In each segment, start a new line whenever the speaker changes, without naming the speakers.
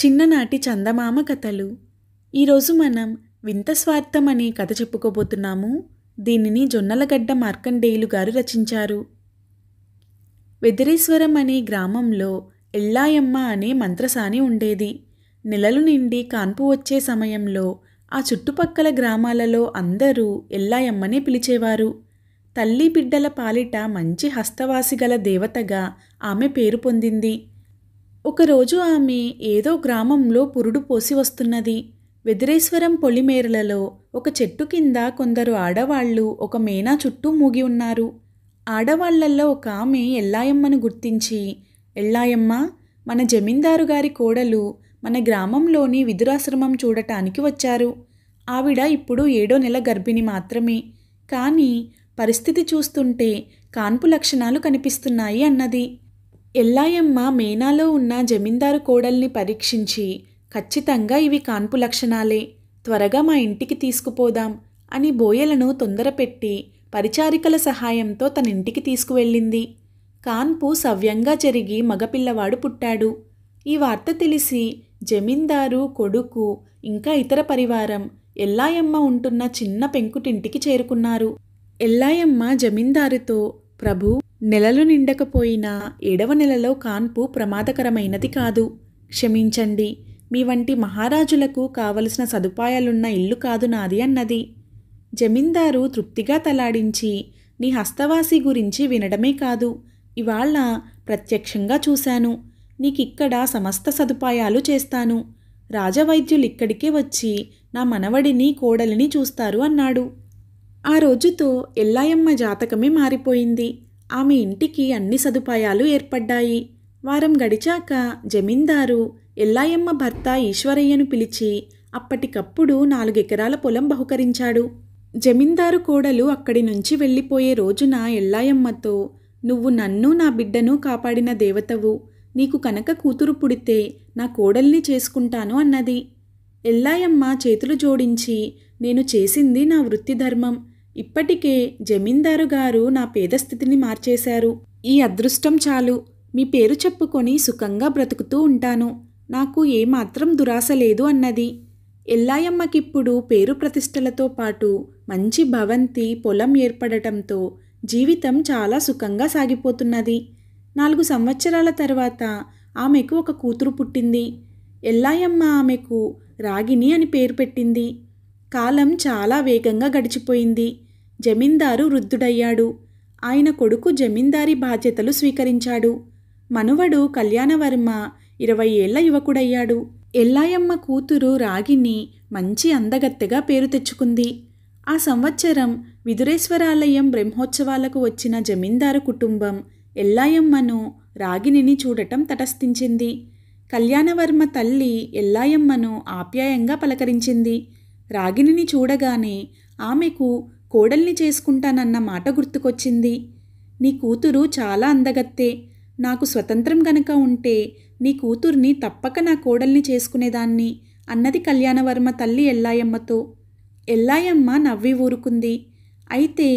చిన్ననాటి చందమామ కథలు ఈరోజు మనం వింత స్వార్థం అనే కథ చెప్పుకోబోతున్నాము దీనిని జొన్నలగడ్డ మార్కండేయులు గారు రచించారు వెదిరేశ్వరం అనే గ్రామంలో ఎల్లాయమ్మ అనే మంత్రసాని ఉండేది నెలలు నిండి కాన్పు వచ్చే సమయంలో ఆ చుట్టుపక్కల గ్రామాలలో అందరూ ఎల్లాయమ్మనే పిలిచేవారు తల్లి బిడ్డల పాలిట మంచి హస్తవాసిగల దేవతగా ఆమె పేరు పొందింది ఒకరోజు ఆమె ఏదో గ్రామంలో పురుడు పోసి వస్తున్నది వెదిరేశ్వరం పొలిమేరలలో ఒక చెట్టు కింద కొందరు ఆడవాళ్లు ఒక మేనా చుట్టూ మూగి ఉన్నారు ఆడవాళ్లల్లో ఒక ఆమె ఎల్లాయమ్మను గుర్తించి ఎల్లాయమ్మ మన జమీందారు గారి కోడలు మన గ్రామంలోని విదురాశ్రమం చూడటానికి వచ్చారు ఆవిడ ఇప్పుడు ఏడో నెల గర్భిణి మాత్రమే కానీ పరిస్థితి చూస్తుంటే కాన్పు లక్షణాలు కనిపిస్తున్నాయి అన్నది ఎల్లాయమ్మ మేనాలో ఉన్న జమీందారు కోడల్ని పరీక్షించి ఖచ్చితంగా ఇవి కాన్పు లక్షణాలే త్వరగా మా ఇంటికి తీసుకుపోదాం అని బోయలను తొందరపెట్టి పరిచారికల సహాయంతో తన ఇంటికి తీసుకువెళ్ళింది కాన్పు సవ్యంగా జరిగి మగపిల్లవాడు పుట్టాడు ఈ వార్త తెలిసి జమీందారు కొడుకు ఇంకా ఇతర పరివారం ఎల్లాయమ్మ ఉంటున్న చిన్న పెంకుటింటికి చేరుకున్నారు ఎల్లాయమ్మ జమీందారుతో ప్రభు నెలలు నిండకపోయినా ఏడవ నెలలో కాన్పు ప్రమాదకరమైనది కాదు క్షమించండి మీ వంటి మహారాజులకు కావలసిన సదుపాయాలున్న ఇల్లు కాదు నాది అన్నది జమీందారు తృప్తిగా తలాడించి నీ హస్తవాసి గురించి వినడమే కాదు ఇవాళ ప్రత్యక్షంగా చూశాను నీకిక్కడ సమస్త సదుపాయాలు చేస్తాను రాజవైద్యులు ఇక్కడికే వచ్చి నా మనవడిని కోడలిని చూస్తారు అన్నాడు ఆ రోజుతో ఎల్లాయమ్మ జాతకమే మారిపోయింది ఆమె ఇంటికి అన్ని సదుపాయాలు ఏర్పడ్డాయి వారం గడిచాక జమీందారు ఎల్లాయమ్మ భర్త ఈశ్వరయ్యను పిలిచి అప్పటికప్పుడు నాలుగెకరాల పొలం బహుకరించాడు జమీందారు కోడలు అక్కడి నుంచి వెళ్ళిపోయే రోజున ఎల్లాయమ్మతో నువ్వు నన్ను నా బిడ్డను కాపాడిన దేవతవు నీకు కనుక కూతురు పుడితే నా కోడల్ని చేసుకుంటాను అన్నది ఎల్లాయమ్మ చేతులు జోడించి నేను చేసింది నా వృత్తి ధర్మం ఇప్పటికే జమీందారు గారు నా పేద స్థితిని మార్చేశారు ఈ అదృష్టం చాలు మీ పేరు చెప్పుకొని సుఖంగా బ్రతుకుతూ ఉంటాను నాకు ఏమాత్రం దురాశ లేదు అన్నది ఎల్లాయమ్మకిప్పుడు పేరు ప్రతిష్టలతో పాటు మంచి భవంతి పొలం ఏర్పడటంతో జీవితం చాలా సుఖంగా సాగిపోతున్నది నాలుగు సంవత్సరాల తర్వాత ఆమెకు ఒక కూతురు పుట్టింది ఎల్లాయమ్మ ఆమెకు రాగిణి అని పేరు పెట్టింది కాలం చాలా వేగంగా గడిచిపోయింది జమీందారు వృద్ధుడయ్యాడు ఆయన కొడుకు జమీందారి బాధ్యతలు స్వీకరించాడు మనువడు కళ్యాణవర్మ ఇరవై ఏళ్ల యువకుడయ్యాడు ఎల్లాయమ్మ కూతురు రాగిని మంచి అందగత్తెగా పేరు తెచ్చుకుంది ఆ సంవత్సరం విదురేశ్వరాలయం బ్రహ్మోత్సవాలకు వచ్చిన జమీందారు కుటుంబం ఎల్లాయమ్మను రాగిణిని చూడటం తటస్థించింది కళ్యాణవర్మ తల్లి ఎల్లాయమ్మను ఆప్యాయంగా పలకరించింది రాగిణిని చూడగానే ఆమెకు కోడల్ని చేసుకుంటానన్న మాట గుర్తుకొచ్చింది నీ కూతురు చాలా అందగత్తే నాకు స్వతంత్రం గనక ఉంటే నీ కూతుర్ని తప్పక నా కోడల్ని చేసుకునేదాన్ని అన్నది కళ్యాణవర్మ తల్లి ఎల్లాయమ్మతో ఎల్లాయమ్మ నవ్వి ఊరుకుంది అయితే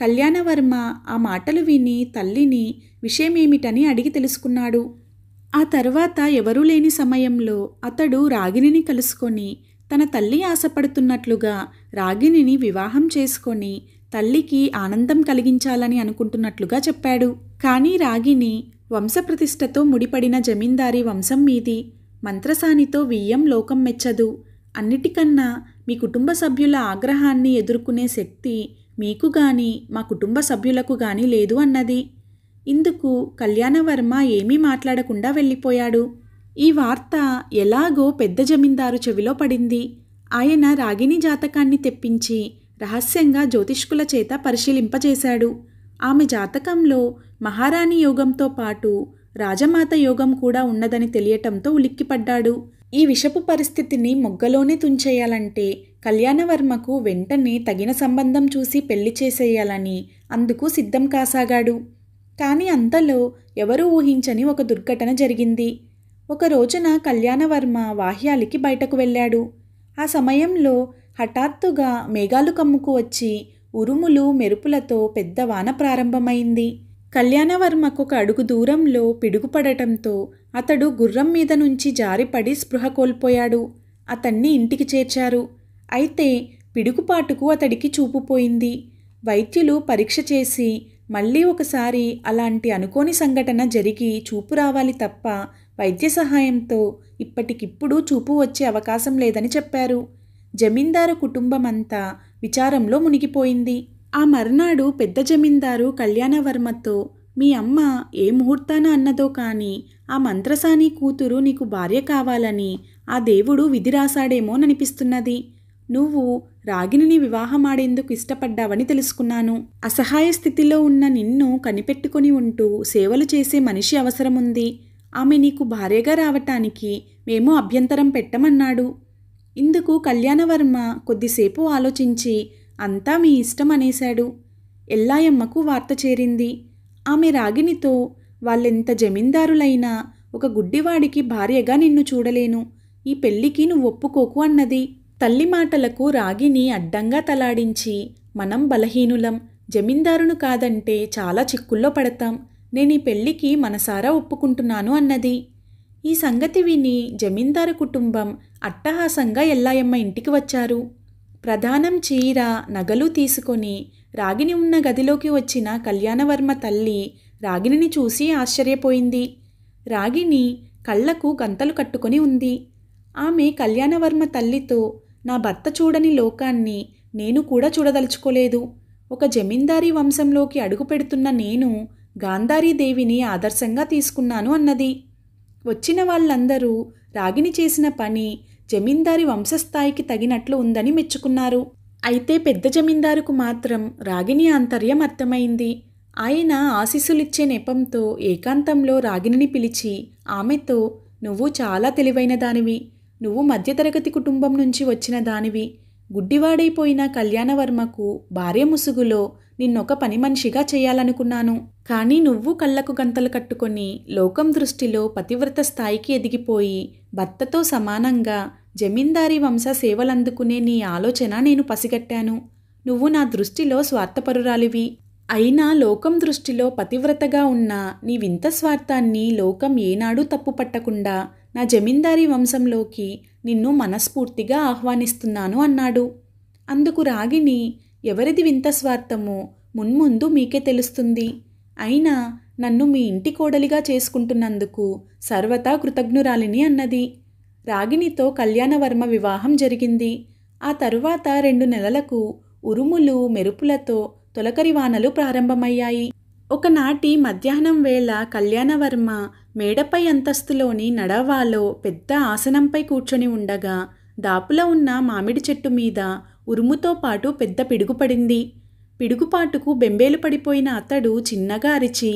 కళ్యాణవర్మ ఆ మాటలు విని తల్లిని విషయమేమిటని అడిగి తెలుసుకున్నాడు ఆ తర్వాత ఎవరూ లేని సమయంలో అతడు రాగిణిని కలుసుకొని తన తల్లి ఆశపడుతున్నట్లుగా రాగిణిని వివాహం చేసుకొని తల్లికి ఆనందం కలిగించాలని అనుకుంటున్నట్లుగా చెప్పాడు కానీ రాగిని వంశప్రతిష్టతో ముడిపడిన జమీందారీ వంశం మీది మంత్రసానితో వియ్యం లోకం మెచ్చదు అన్నిటికన్నా మీ కుటుంబ సభ్యుల ఆగ్రహాన్ని ఎదుర్కొనే శక్తి మీకు గాని మా కుటుంబ సభ్యులకు గాని లేదు అన్నది ఇందుకు కళ్యాణవర్మ ఏమీ మాట్లాడకుండా వెళ్ళిపోయాడు ఈ వార్త ఎలాగో పెద్ద జమీందారు చెవిలో పడింది ఆయన రాగిణి జాతకాన్ని తెప్పించి రహస్యంగా జ్యోతిష్కుల చేత పరిశీలింపజేశాడు ఆమె జాతకంలో మహారాణి యోగంతో పాటు రాజమాత యోగం కూడా ఉన్నదని తెలియటంతో ఉలిక్కిపడ్డాడు ఈ విషపు పరిస్థితిని మొగ్గలోనే తుంచేయాలంటే కళ్యాణవర్మకు వెంటనే తగిన సంబంధం చూసి పెళ్లి చేసేయాలని అందుకు సిద్ధం కాసాగాడు కానీ అంతలో ఎవరూ ఊహించని ఒక దుర్ఘటన జరిగింది ఒక రోజున కళ్యాణవర్మ వాహ్యాలికి బయటకు వెళ్ళాడు ఆ సమయంలో హఠాత్తుగా మేఘాలు కమ్ముకు వచ్చి ఉరుములు మెరుపులతో పెద్ద వాన ప్రారంభమైంది కళ్యాణవర్మకు ఒక అడుగు దూరంలో పిడుగుపడటంతో అతడు గుర్రం మీద నుంచి జారిపడి స్పృహ కోల్పోయాడు అతన్ని ఇంటికి చేర్చారు అయితే పిడుగుపాటుకు అతడికి చూపుపోయింది వైద్యులు పరీక్ష చేసి మళ్ళీ ఒకసారి అలాంటి అనుకోని సంఘటన జరిగి చూపు రావాలి తప్ప వైద్య సహాయంతో ఇప్పటికిప్పుడు చూపు వచ్చే అవకాశం లేదని చెప్పారు జమీందారు కుటుంబమంతా విచారంలో మునిగిపోయింది ఆ మర్నాడు పెద్ద జమీందారు కళ్యాణవర్మతో మీ అమ్మ ఏ ముహూర్తాన అన్నదో కానీ ఆ మంత్రసాని కూతురు నీకు భార్య కావాలని ఆ దేవుడు విధి రాశాడేమోననిపిస్తున్నది నువ్వు రాగిణిని వివాహమాడేందుకు ఇష్టపడ్డావని తెలుసుకున్నాను అసహాయ స్థితిలో ఉన్న నిన్ను కనిపెట్టుకుని ఉంటూ సేవలు చేసే మనిషి అవసరముంది ఆమె నీకు భార్యగా రావటానికి మేము అభ్యంతరం పెట్టమన్నాడు ఇందుకు కళ్యాణవర్మ కొద్దిసేపు ఆలోచించి అంతా మీ ఇష్టం అనేశాడు ఎల్లాయమ్మకు వార్త చేరింది ఆమె రాగినితో వాళ్ళెంత జమీందారులైనా ఒక గుడ్డివాడికి భార్యగా నిన్ను చూడలేను ఈ పెళ్లికి నువ్వు ఒప్పుకోకు అన్నది తల్లి మాటలకు రాగిని అడ్డంగా తలాడించి మనం బలహీనులం జమీందారును కాదంటే చాలా చిక్కుల్లో పడతాం నేను ఈ పెళ్లికి మనసారా ఒప్పుకుంటున్నాను అన్నది ఈ సంగతి విని జమీందారు కుటుంబం అట్టహాసంగా ఎల్లాయమ్మ ఇంటికి వచ్చారు ప్రధానం చీర నగలు తీసుకొని రాగిని ఉన్న గదిలోకి వచ్చిన కళ్యాణవర్మ తల్లి రాగిణిని చూసి ఆశ్చర్యపోయింది రాగిణి కళ్ళకు గంతలు కట్టుకొని ఉంది ఆమె కళ్యాణవర్మ తల్లితో నా భర్త చూడని లోకాన్ని నేను కూడా చూడదలుచుకోలేదు ఒక జమీందారీ వంశంలోకి అడుగు నేను గాంధారీదేవిని ఆదర్శంగా తీసుకున్నాను అన్నది వచ్చిన వాళ్ళందరూ రాగిని చేసిన పని జమీందారి వంశస్థాయికి తగినట్లు ఉందని మెచ్చుకున్నారు అయితే పెద్ద జమీందారుకు మాత్రం రాగిని ఆంతర్యం అర్థమైంది ఆయన ఆశీస్సులిచ్చే నెపంతో ఏకాంతంలో రాగిణిని పిలిచి ఆమెతో నువ్వు చాలా తెలివైన దానివి నువ్వు మధ్యతరగతి కుటుంబం నుంచి వచ్చిన దానివి గుడ్డివాడైపోయిన కళ్యాణవర్మకు భార్య ముసుగులో నిన్నొక పని మనిషిగా చేయాలనుకున్నాను కానీ నువ్వు కళ్ళకు గంతలు కట్టుకొని లోకం దృష్టిలో పతివ్రత స్థాయికి ఎదిగిపోయి భర్తతో సమానంగా జమీందారీ వంశ సేవలందుకునే నీ ఆలోచన నేను పసిగట్టాను నువ్వు నా దృష్టిలో స్వార్థపరురాలివి అయినా లోకం దృష్టిలో పతివ్రతగా ఉన్న నీ వింత స్వార్థాన్ని లోకం ఏనాడూ తప్పుపట్టకుండా నా జమీందారీ వంశంలోకి నిన్ను మనస్ఫూర్తిగా ఆహ్వానిస్తున్నాను అన్నాడు అందుకు రాగిని ఎవరిది వింత స్వార్థమో మున్ముందు మీకే తెలుస్తుంది అయినా నన్ను మీ ఇంటి కోడలిగా చేసుకుంటున్నందుకు సర్వతా కృతజ్ఞురాలిని అన్నది రాగిణితో కళ్యాణవర్మ వివాహం జరిగింది ఆ తరువాత రెండు నెలలకు ఉరుములు మెరుపులతో తొలకరి వానలు ప్రారంభమయ్యాయి ఒకనాటి మధ్యాహ్నం వేళ కళ్యాణవర్మ మేడపై అంతస్తులోని నడవాలో పెద్ద ఆసనంపై కూర్చొని ఉండగా దాపులో ఉన్న మామిడి చెట్టు మీద ఉరుముతో పాటు పెద్ద పిడుగుపడింది పిడుగుపాటుకు బెంబేలు పడిపోయిన అతడు చిన్నగా అరిచి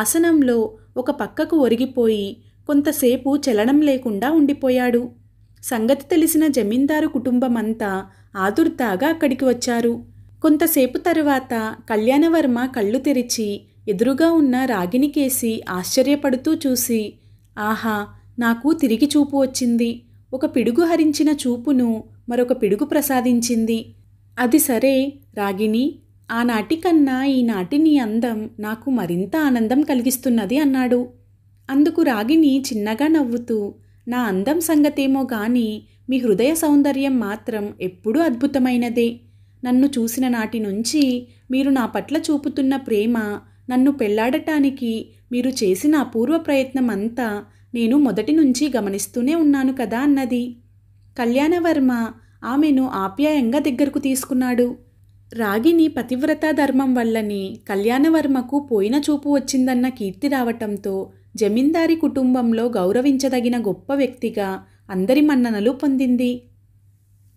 ఆసనంలో ఒక పక్కకు ఒరిగిపోయి కొంతసేపు చలనం లేకుండా ఉండిపోయాడు సంగతి తెలిసిన జమీందారు కుటుంబమంతా ఆదుర్తాగా అక్కడికి వచ్చారు కొంతసేపు తరువాత కళ్యాణవర్మ కళ్ళు తెరిచి ఎదురుగా ఉన్న రాగిని కేసి ఆశ్చర్యపడుతూ చూసి ఆహా నాకు తిరిగి చూపు వచ్చింది ఒక పిడుగు హరించిన చూపును మరొక పిడుగు ప్రసాదించింది అది సరే రాగిణి ఆనాటి కన్నా ఈనాటి నీ అందం నాకు మరింత ఆనందం కలిగిస్తున్నది అన్నాడు అందుకు రాగిణి చిన్నగా నవ్వుతూ నా అందం సంగతేమో గాని మీ హృదయ సౌందర్యం మాత్రం ఎప్పుడూ అద్భుతమైనదే నన్ను చూసిన నాటి నుంచి మీరు నా పట్ల చూపుతున్న ప్రేమ నన్ను పెళ్లాడటానికి మీరు చేసిన అపూర్వ ప్రయత్నం అంతా నేను మొదటి నుంచి గమనిస్తూనే ఉన్నాను కదా అన్నది కళ్యాణవర్మ ఆమెను ఆప్యాయంగా దగ్గరకు తీసుకున్నాడు రాగిని పతివ్రత ధర్మం వల్లని కళ్యాణవర్మకు పోయిన చూపు వచ్చిందన్న కీర్తి రావటంతో జమీందారి కుటుంబంలో గౌరవించదగిన గొప్ప వ్యక్తిగా అందరి మన్ననలు పొందింది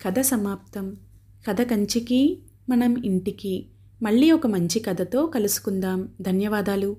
కథ సమాప్తం కథ కంచికి మనం ఇంటికి మళ్ళీ ఒక మంచి కథతో కలుసుకుందాం ధన్యవాదాలు